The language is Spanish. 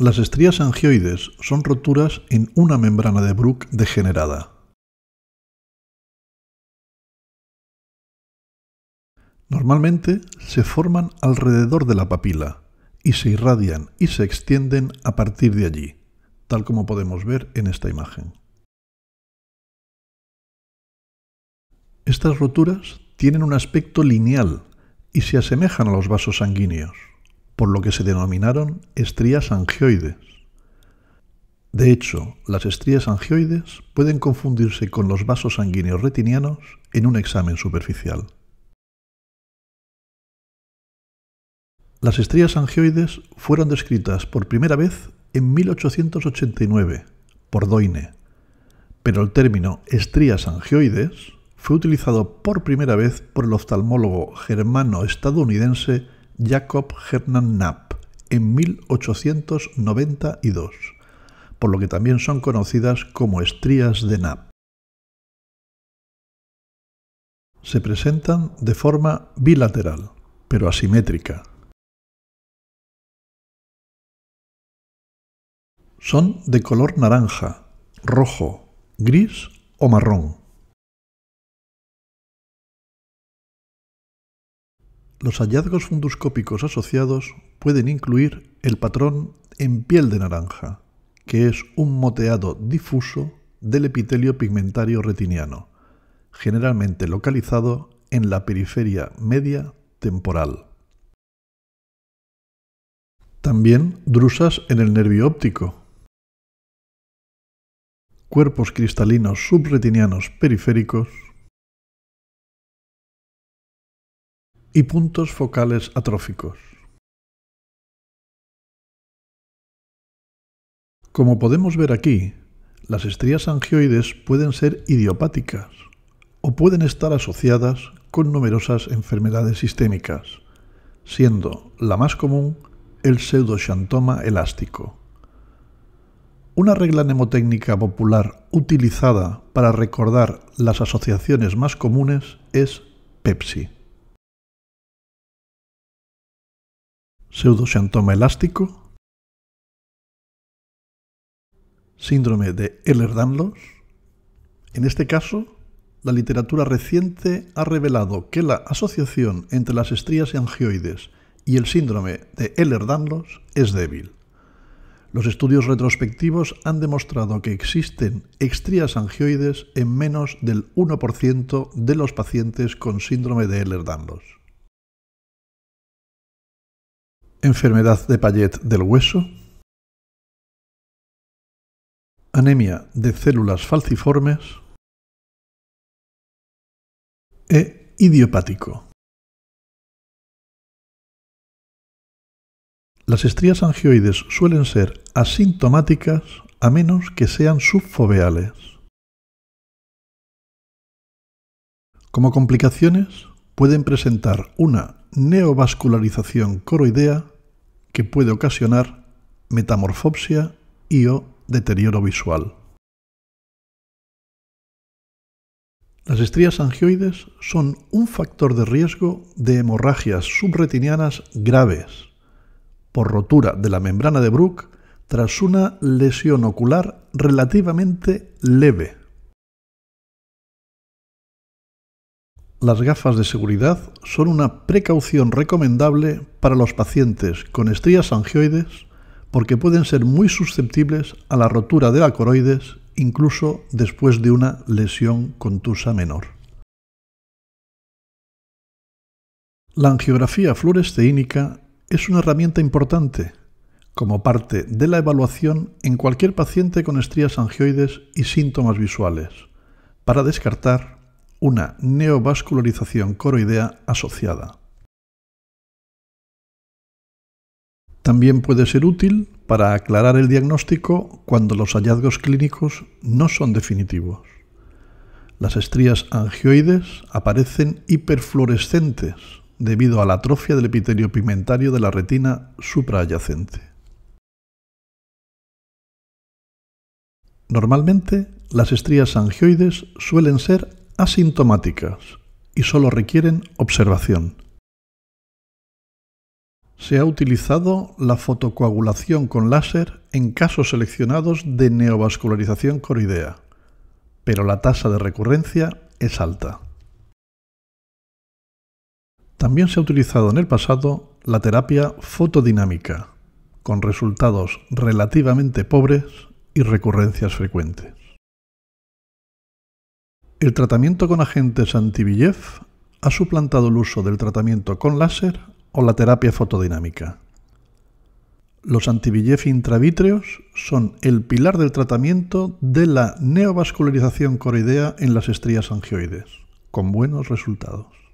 Las estrías angioides son roturas en una membrana de Bruch degenerada. Normalmente se forman alrededor de la papila y se irradian y se extienden a partir de allí, tal como podemos ver en esta imagen. Estas roturas tienen un aspecto lineal y se asemejan a los vasos sanguíneos por lo que se denominaron estrías angioides. De hecho, las estrías angioides pueden confundirse con los vasos sanguíneos retinianos en un examen superficial. Las estrías angioides fueron descritas por primera vez en 1889 por Doine, pero el término estrías angioides fue utilizado por primera vez por el oftalmólogo germano-estadounidense Jacob Hernán Knapp en 1892, por lo que también son conocidas como estrías de Knapp. Se presentan de forma bilateral, pero asimétrica. Son de color naranja, rojo, gris o marrón Los hallazgos fundoscópicos asociados pueden incluir el patrón en piel de naranja, que es un moteado difuso del epitelio pigmentario retiniano, generalmente localizado en la periferia media temporal. También drusas en el nervio óptico. Cuerpos cristalinos subretinianos periféricos y puntos focales atróficos. Como podemos ver aquí, las estrías angioides pueden ser idiopáticas o pueden estar asociadas con numerosas enfermedades sistémicas, siendo la más común el pseudoxantoma elástico. Una regla mnemotécnica popular utilizada para recordar las asociaciones más comunes es Pepsi. pseudoxantoma elástico, síndrome de Ehlers-Danlos. En este caso, la literatura reciente ha revelado que la asociación entre las estrías angioides y el síndrome de Ehlers-Danlos es débil. Los estudios retrospectivos han demostrado que existen estrías angioides en menos del 1% de los pacientes con síndrome de Ehlers-Danlos. Enfermedad de Payet del hueso. Anemia de células falciformes. E idiopático. Las estrías angioides suelen ser asintomáticas a menos que sean subfoveales. Como complicaciones, pueden presentar una neovascularización coroidea que puede ocasionar metamorfopsia y o deterioro visual. Las estrías angioides son un factor de riesgo de hemorragias subretinianas graves por rotura de la membrana de Brooke tras una lesión ocular relativamente leve. las gafas de seguridad son una precaución recomendable para los pacientes con estrías angioides porque pueden ser muy susceptibles a la rotura de la coroides incluso después de una lesión contusa menor. La angiografía fluoresceínica es una herramienta importante como parte de la evaluación en cualquier paciente con estrías angioides y síntomas visuales, para descartar una neovascularización coroidea asociada. También puede ser útil para aclarar el diagnóstico cuando los hallazgos clínicos no son definitivos. Las estrías angioides aparecen hiperfluorescentes debido a la atrofia del epitelio pigmentario de la retina supraayacente. Normalmente, las estrías angioides suelen ser asintomáticas y solo requieren observación. Se ha utilizado la fotocoagulación con láser en casos seleccionados de neovascularización coridea, pero la tasa de recurrencia es alta. También se ha utilizado en el pasado la terapia fotodinámica, con resultados relativamente pobres y recurrencias frecuentes. El tratamiento con agentes anti ha suplantado el uso del tratamiento con láser o la terapia fotodinámica. Los anti intravítreos son el pilar del tratamiento de la neovascularización coroidea en las estrías angioides, con buenos resultados.